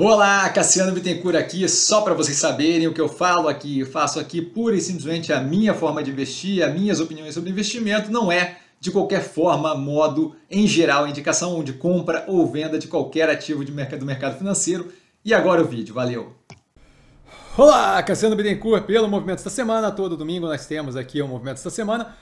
Olá, Cassiano Bittencourt aqui, só para vocês saberem o que eu falo aqui, eu faço aqui pura e simplesmente a minha forma de investir, as minhas opiniões sobre investimento, não é de qualquer forma, modo, em geral, indicação de compra ou venda de qualquer ativo de mercado, do mercado financeiro. E agora o vídeo, valeu! Olá, Cassiano Bittencourt, pelo Movimento da Semana, todo domingo nós temos aqui o Movimento da Semana,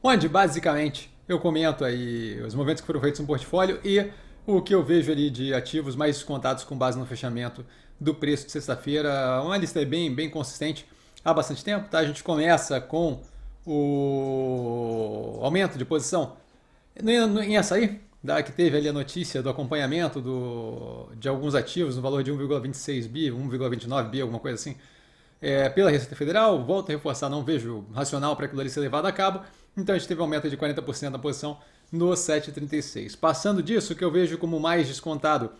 onde basicamente eu comento aí os movimentos que foram feitos no portfólio e o que eu vejo ali de ativos mais descontados com base no fechamento do preço de sexta-feira. Uma lista bem, bem consistente há bastante tempo. Tá? A gente começa com o aumento de posição em açaí, da, tá? que teve ali a notícia do acompanhamento do, de alguns ativos no valor de 1,26 bi, 1,29 bi, alguma coisa assim, é, pela Receita Federal. Volto a reforçar, não vejo racional para aquilo ali ser levado a cabo. Então a gente teve um aumento de 40% da posição no 7,36. Passando disso, o que eu vejo como mais descontado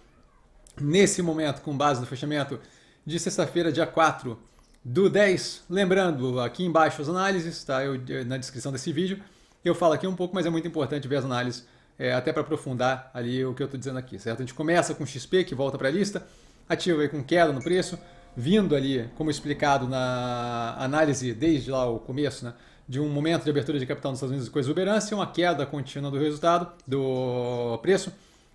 nesse momento, com base no fechamento de sexta-feira, dia 4 do 10. Lembrando, aqui embaixo as análises, tá? Eu, na descrição desse vídeo. Eu falo aqui um pouco, mas é muito importante ver as análises, é, até para aprofundar ali o que eu estou dizendo aqui, certo? A gente começa com XP, que volta para a lista, ativa aí com queda no preço, vindo ali, como explicado na análise desde lá o começo, né? de um momento de abertura de capital nos Estados Unidos com exuberância e uma queda contínua do resultado, do preço,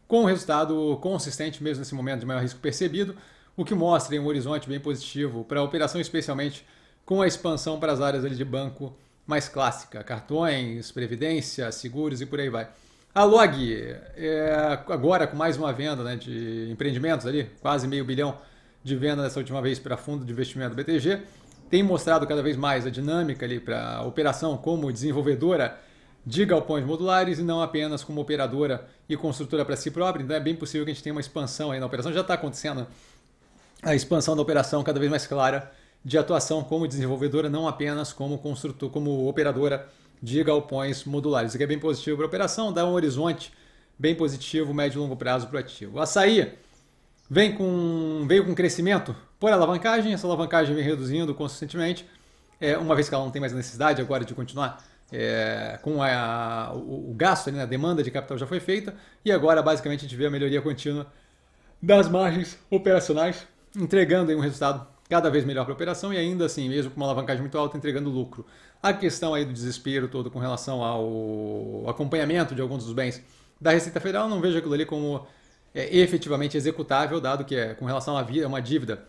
com um resultado consistente mesmo nesse momento de maior risco percebido, o que mostra um horizonte bem positivo para a operação, especialmente com a expansão para as áreas de banco mais clássica, cartões, previdência, seguros e por aí vai. A Log, é, agora com mais uma venda né, de empreendimentos ali, quase meio bilhão de venda nessa última vez para fundo de investimento BTG, tem mostrado cada vez mais a dinâmica ali para a operação como desenvolvedora de galpões modulares e não apenas como operadora e construtora para si própria. Então é bem possível que a gente tenha uma expansão aí na operação. Já está acontecendo a expansão da operação cada vez mais clara de atuação como desenvolvedora, não apenas como construtor, como operadora de galpões modulares. Isso aqui é bem positivo para a operação, dá um horizonte bem positivo, médio e longo prazo para o ativo. Açaí vem com, veio com crescimento por alavancagem, essa alavancagem vem reduzindo consistentemente, é, uma vez que ela não tem mais necessidade agora de continuar é, com a, o, o, gasto, né, a demanda de capital já foi feita, e agora basicamente a gente vê a melhoria contínua das margens operacionais, entregando um resultado cada vez melhor para a operação e ainda assim, mesmo com uma alavancagem muito alta, entregando lucro. A questão aí do desespero todo com relação ao acompanhamento de alguns dos bens da Receita Federal, não vejo aquilo ali como é efetivamente executável, dado que é com relação à vida, é uma dívida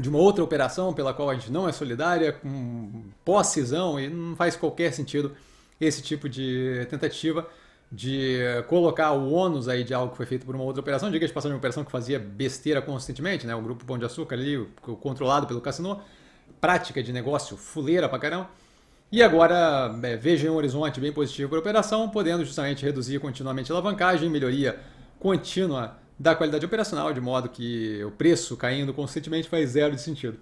de uma outra operação pela qual a gente não é solidária, com pós-cisão, e não faz qualquer sentido esse tipo de tentativa de colocar o ônus aí de algo que foi feito por uma outra operação, diga de passagem de uma operação que fazia besteira constantemente né? o grupo Pão de Açúcar ali, controlado pelo Cassino, prática de negócio fuleira pra caramba, e agora é, veja um horizonte bem positivo para a operação, podendo justamente reduzir continuamente a alavancagem, melhoria contínua da qualidade operacional, de modo que o preço caindo constantemente faz zero de sentido.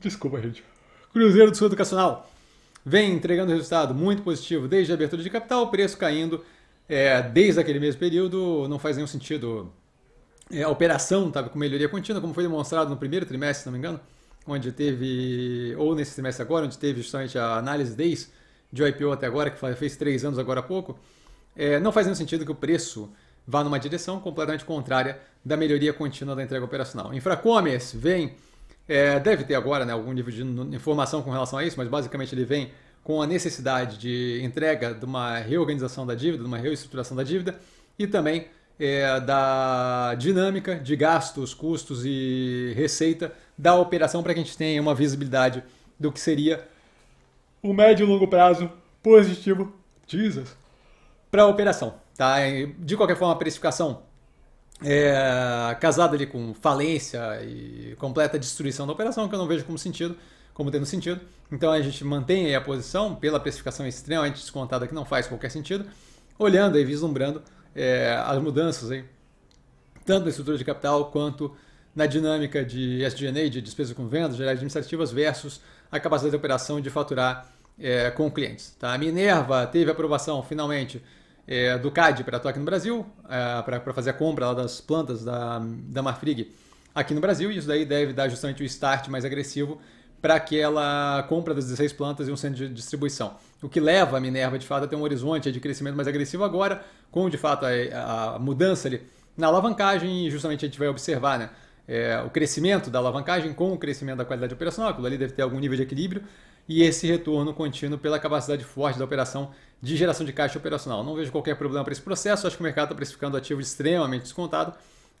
Desculpa, gente. Cruzeiro do Sul Educacional vem entregando resultado muito positivo desde a abertura de capital, preço caindo é, desde aquele mesmo período, não faz nenhum sentido. É, a operação estava tá, com melhoria contínua, como foi demonstrado no primeiro trimestre, se não me engano, onde teve, ou nesse trimestre agora, onde teve justamente a análise desde de IPO até agora, que fez três anos agora há pouco. É, não faz nenhum sentido que o preço vá numa direção completamente contrária da melhoria contínua da entrega operacional. Infracomers vem, é, deve ter agora né, algum nível de informação com relação a isso, mas basicamente ele vem com a necessidade de entrega de uma reorganização da dívida, de uma reestruturação da dívida e também é, da dinâmica de gastos, custos e receita da operação para que a gente tenha uma visibilidade do que seria o médio e longo prazo positivo, Jesus, para a operação. Tá? De qualquer forma, a precificação é, casada ali com falência e completa destruição da operação, que eu não vejo como sentido, como tendo sentido. Então a gente mantém a posição pela precificação extremamente descontada que não faz qualquer sentido, olhando e vislumbrando é, as mudanças aí, tanto na estrutura de capital quanto na dinâmica de SG&A, de despesa com vendas, gerais administrativas versus a capacidade de operação de faturar é, com clientes. Tá? A Minerva teve aprovação finalmente é, do CAD para atuar aqui no Brasil, é, para fazer a compra lá das plantas da, da Marfrig aqui no Brasil, e isso daí deve dar justamente o start mais agressivo para aquela compra das 16 plantas e um centro de distribuição. O que leva a Minerva, de fato, a ter um horizonte de crescimento mais agressivo agora, com, de fato, a, a mudança ali na alavancagem, e justamente a gente vai observar, né? É, o crescimento da alavancagem com o crescimento da qualidade operacional, aquilo ali deve ter algum nível de equilíbrio, e esse retorno contínuo pela capacidade forte da operação de geração de caixa operacional. Não vejo qualquer problema para esse processo, acho que o mercado está precificando ativo extremamente descontado,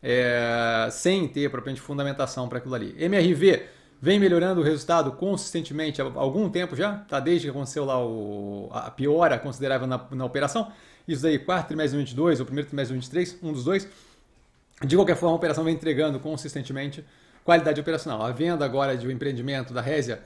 é, sem ter propriamente fundamentação para aquilo ali. MRV vem melhorando o resultado consistentemente há algum tempo já, tá? desde que aconteceu lá o, a piora considerável na, na operação. Isso daí, quarto trimestre de 2022 ou primeiro trimestre de 2023, um dos dois. De qualquer forma, a operação vem entregando consistentemente qualidade operacional. A venda agora de um empreendimento da Résia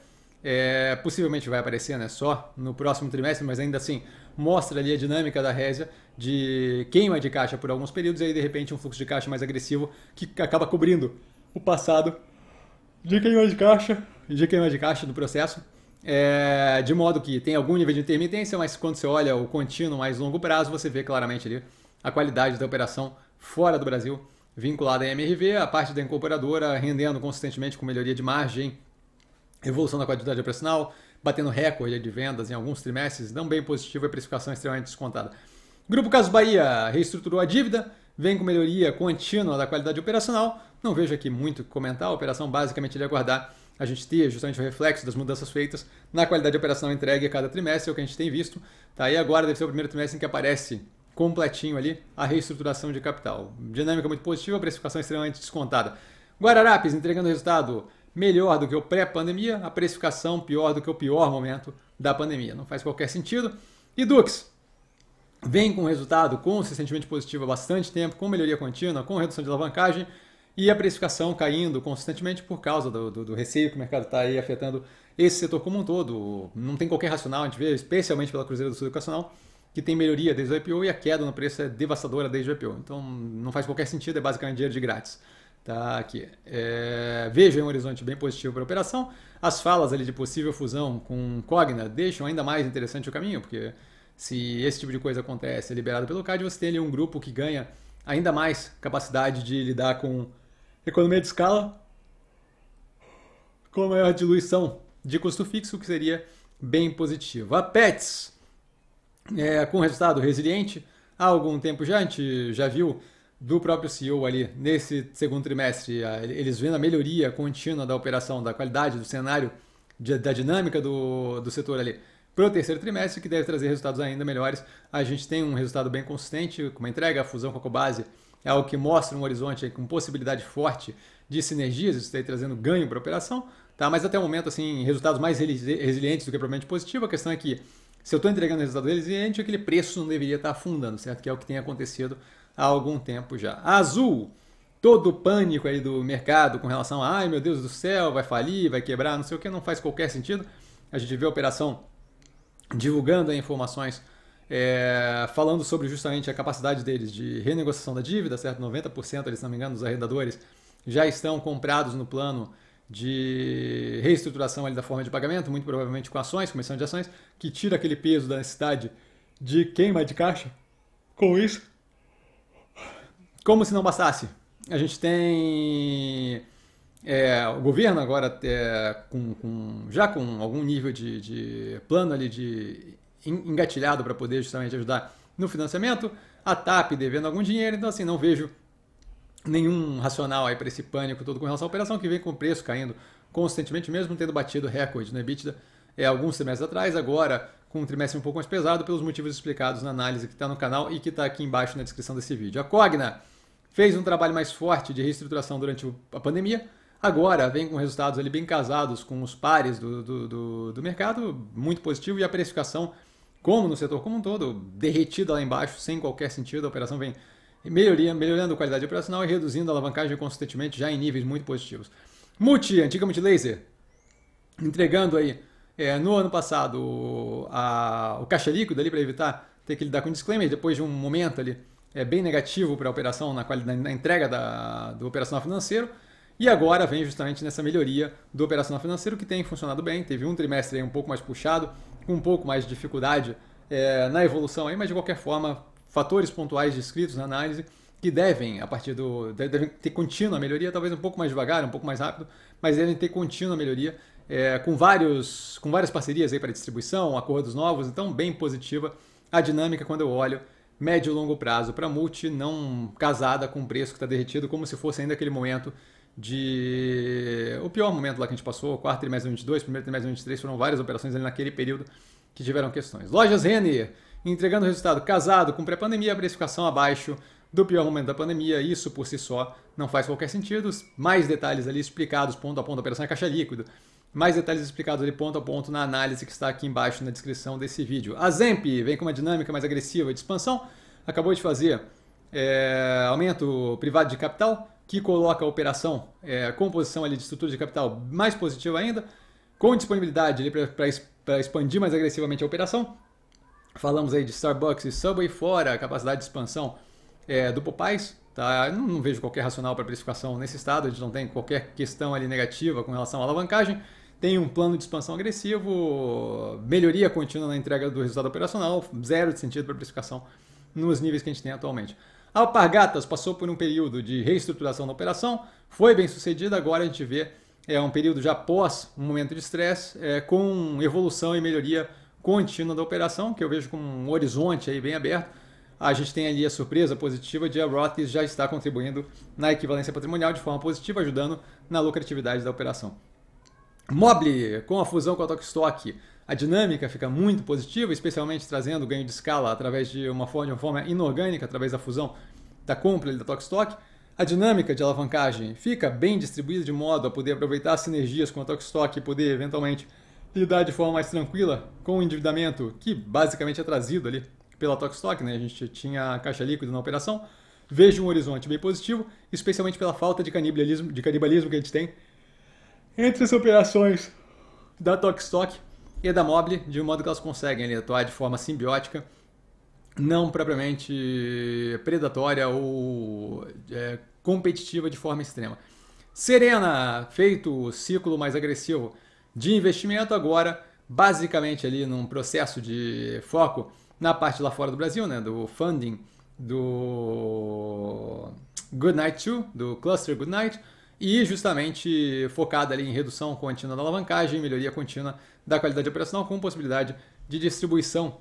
é, possivelmente vai aparecer, né? Só no próximo trimestre, mas ainda assim mostra ali a dinâmica da Résia de queima de caixa por alguns períodos e aí de repente um fluxo de caixa mais agressivo que acaba cobrindo o passado de queima de caixa, de queima de caixa do processo. É, de modo que tem algum nível de intermitência, mas quando você olha o contínuo mais longo prazo, você vê claramente ali a qualidade da operação fora do Brasil, vinculada à MRV, a parte da incorporadora rendendo consistentemente com melhoria de margem evolução da quantidade operacional, batendo recorde de vendas em alguns trimestres, não bem positivo e precificação é extremamente descontada. Grupo Caso Bahia reestruturou a dívida, vem com melhoria contínua da qualidade operacional. Não vejo aqui muito o que comentar, a operação basicamente é de aguardar a gente ter justamente o reflexo das mudanças feitas na qualidade operacional entregue a cada trimestre, é o que a gente tem visto. Tá? E agora deve ser o primeiro trimestre em que aparece completinho ali a reestruturação de capital. Dinâmica muito positiva, precificação é extremamente descontada. Guararapes entregando resultado melhor do que o pré-pandemia, a precificação pior do que o pior momento da pandemia. Não faz qualquer sentido. E Dux vem com resultado consistentemente positivo há bastante tempo, com melhoria contínua, com redução de alavancagem e a precificação caindo consistentemente por causa do, do, do receio que o mercado está aí afetando esse setor como um todo. Não tem qualquer racional, a gente vê, especialmente pela Cruzeiro do Sul Educacional, que tem melhoria desde o IPO e a queda no preço é devastadora desde o IPO. Então não faz qualquer sentido, é basicamente dinheiro de grátis. Tá aqui. É, vejo um horizonte bem positivo para a operação. As falas ali de possível fusão com Cogna deixam ainda mais interessante o caminho, porque se esse tipo de coisa acontece é liberado pelo CAD, você tem ali um grupo que ganha ainda mais capacidade de lidar com economia de escala, com maior diluição de custo fixo, que seria bem positivo. A Pets, é, com resultado resiliente, há algum tempo já, a gente já viu do próprio CEO ali nesse segundo trimestre. Eles vendo a melhoria contínua da operação, da qualidade do cenário, da dinâmica do, do setor ali para o terceiro trimestre, que deve trazer resultados ainda melhores. A gente tem um resultado bem consistente, com a entrega, a fusão com a Cobase é o que mostra um horizonte com possibilidade forte de sinergias, isso daí trazendo ganho para a operação, tá? mas até o momento, assim, resultados mais resilientes do que propriamente positivo. A questão é que se eu estou entregando o resultado deles, evidente, aquele preço não deveria estar tá afundando, certo? Que é o que tem acontecido há algum tempo já. Azul, todo o pânico aí do mercado com relação a, ai meu Deus do céu, vai falir, vai quebrar, não sei o que, não faz qualquer sentido. A gente vê a operação divulgando informações é, falando sobre justamente a capacidade deles de renegociação da dívida, certo? 90% eles, se não me engano, dos arrendadores já estão comprados no plano de reestruturação ali da forma de pagamento, muito provavelmente com ações, comissão de ações, que tira aquele peso da necessidade de queima de caixa. Com isso, como se não bastasse, a gente tem é, o governo agora é, com, com, já com algum nível de, de plano ali de engatilhado para poder justamente ajudar no financiamento, a TAP devendo algum dinheiro, então assim, não vejo nenhum racional aí para esse pânico todo com relação à operação que vem com o preço caindo constantemente, mesmo tendo batido recorde no né? EBITDA é, alguns semestres atrás, agora com um trimestre um pouco mais pesado, pelos motivos explicados na análise que está no canal e que está aqui embaixo na descrição desse vídeo. A Cogna fez um trabalho mais forte de reestruturação durante a pandemia, agora vem com resultados ali bem casados com os pares do, do, do, do mercado, muito positivo, e a precificação, como no setor como um todo, derretida lá embaixo, sem qualquer sentido, a operação vem melhoria, melhorando a qualidade operacional e reduzindo a alavancagem consistentemente já em níveis muito positivos. Multi, antigamente laser, entregando aí é, no ano passado a, o caixa líquido ali para evitar ter que lidar com disclaimer, depois de um momento ali é, bem negativo para a operação, na, qualidade, na entrega da, do operacional financeiro, e agora vem justamente nessa melhoria do operacional financeiro que tem funcionado bem, teve um trimestre aí um pouco mais puxado, com um pouco mais de dificuldade é, na evolução aí, mas de qualquer forma fatores pontuais descritos na análise que devem, a partir do. devem ter contínua melhoria, talvez um pouco mais devagar, um pouco mais rápido, mas devem ter contínua melhoria, é, com, vários, com várias parcerias aí para distribuição, acordos novos, então bem positiva a dinâmica quando eu olho médio e longo prazo para multi, não casada com o preço que está derretido, como se fosse ainda aquele momento de. O pior momento lá que a gente passou, quarto trimestre de 22, primeiro trimestre de 23, foram várias operações ali naquele período que tiveram questões. Lojas Renner entregando resultado casado com pré-pandemia, precificação abaixo do pior momento da pandemia. Isso por si só não faz qualquer sentido. Mais detalhes ali explicados ponto a ponto, operação é caixa líquido. Mais detalhes explicados ali ponto a ponto na análise que está aqui embaixo na descrição desse vídeo. A Zemp vem com uma dinâmica mais agressiva de expansão, acabou de fazer é, aumento privado de capital, que coloca a operação, é, composição ali de estrutura de capital mais positiva ainda, com disponibilidade para expandir mais agressivamente a operação. Falamos aí de Starbucks e Subway fora, a capacidade de expansão é, do Popeyes. Tá? Não, não vejo qualquer racional para precificação nesse estado, a gente não tem qualquer questão ali negativa com relação à alavancagem. Tem um plano de expansão agressivo, melhoria contínua na entrega do resultado operacional, zero de sentido para precificação nos níveis que a gente tem atualmente. A Alpargatas passou por um período de reestruturação da operação, foi bem sucedida, agora a gente vê é um período já pós um momento de estresse, é, com evolução e melhoria contínua da operação, que eu vejo com um horizonte aí bem aberto, a gente tem ali a surpresa positiva de a Rothes já estar contribuindo na equivalência patrimonial de forma positiva, ajudando na lucratividade da operação. Mobile, com a fusão com a Tokstok, a dinâmica fica muito positiva, especialmente trazendo ganho de escala através de uma forma, de uma forma inorgânica, através da fusão da compra da Tokstok. A dinâmica de alavancagem fica bem distribuída de modo a poder aproveitar as sinergias com a Tokstok e poder eventualmente lidar de forma mais tranquila com o endividamento que basicamente é trazido ali pela Tokstok, né? A gente tinha a caixa líquida na operação. Vejo um horizonte bem positivo, especialmente pela falta de canibalismo, de canibalismo que a gente tem entre as operações da Tokstok e da Mobile, de modo que elas conseguem ali, atuar de forma simbiótica, não propriamente predatória ou é, competitiva de forma extrema. Serena, feito o ciclo mais agressivo, de investimento agora, basicamente ali num processo de foco na parte lá fora do Brasil, né, do funding do Goodnight 2, do cluster Goodnight, e justamente focada ali em redução contínua da alavancagem, melhoria contínua da qualidade operacional com possibilidade de distribuição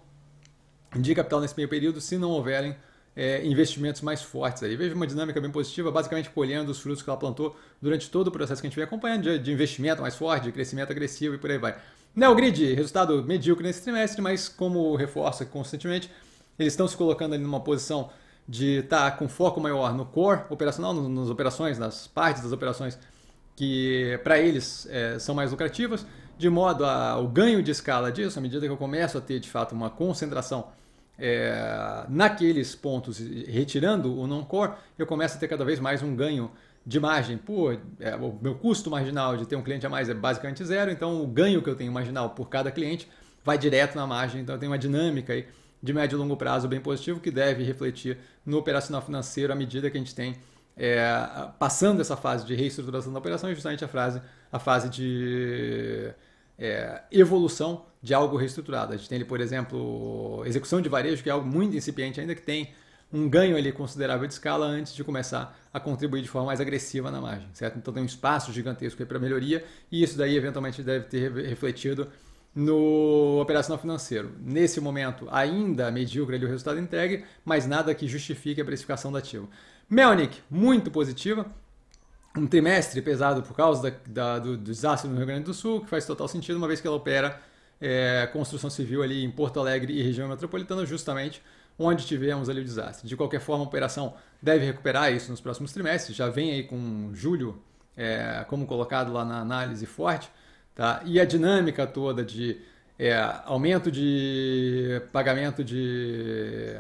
de capital nesse meio período, se não houverem é, investimentos mais fortes. Aí. Veja uma dinâmica bem positiva, basicamente colhendo os frutos que ela plantou durante todo o processo que a gente vem acompanhando, de, de investimento mais forte, de crescimento agressivo e por aí vai. Neogrid, né, resultado medíocre nesse trimestre, mas como reforça constantemente, eles estão se colocando ali numa posição de estar tá com foco maior no core operacional, nas operações, nas partes das operações que para eles é, são mais lucrativas, de modo o ganho de escala disso, à medida que eu começo a ter de fato uma concentração é, naqueles pontos, retirando o non-core, eu começo a ter cada vez mais um ganho de margem. Pô, é, o meu custo marginal de ter um cliente a mais é basicamente zero, então o ganho que eu tenho marginal por cada cliente vai direto na margem. Então eu tenho uma dinâmica aí de médio e longo prazo bem positivo que deve refletir no operacional financeiro à medida que a gente tem é, passando essa fase de reestruturação da operação, justamente a, frase, a fase de é, evolução de algo reestruturado. A gente tem ali, por exemplo, execução de varejo, que é algo muito incipiente ainda, que tem um ganho ali considerável de escala antes de começar a contribuir de forma mais agressiva na margem, certo? Então tem um espaço gigantesco para melhoria e isso daí eventualmente deve ter refletido no operacional financeiro. Nesse momento, ainda medíocre ali o resultado entregue, mas nada que justifique a precificação do ativo. Melnik muito positiva, um trimestre pesado por causa da, da, do, do, desastre no Rio Grande do Sul, que faz total sentido, uma vez que ela opera é, construção civil ali em Porto Alegre e região metropolitana, justamente onde tivemos ali o desastre. De qualquer forma, a operação deve recuperar isso nos próximos trimestres, já vem aí com julho, é, como colocado lá na análise forte, tá? e a dinâmica toda de é, aumento de pagamento de,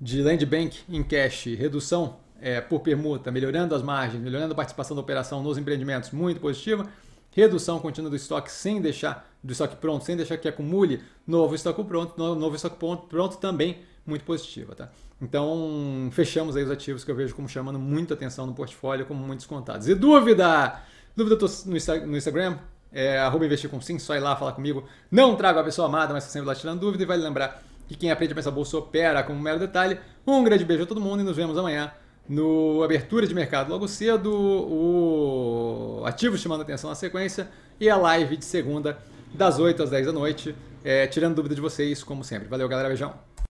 de land bank em cash, redução é, por permuta, melhorando as margens, melhorando a participação da operação nos empreendimentos, muito positiva. Redução contínua do estoque sem deixar do estoque pronto, sem deixar que acumule novo estoque pronto, novo estoque pronto, pronto também muito positiva, tá? Então, fechamos aí os ativos que eu vejo como chamando muita atenção no portfólio, como muito contados. E dúvida? Dúvida eu no Instagram, é, arroba investir com sim, só ir lá falar comigo. Não trago a pessoa amada, mas tá sempre lá tirando dúvida e vai vale lembrar que quem aprende a pensar bolsa opera como um mero detalhe. Um grande beijo a todo mundo e nos vemos amanhã no abertura de mercado logo cedo, o ativo chamando atenção na sequência e a live de segunda das 8 às 10 da noite, é, tirando dúvida de vocês, como sempre. Valeu, galera, beijão.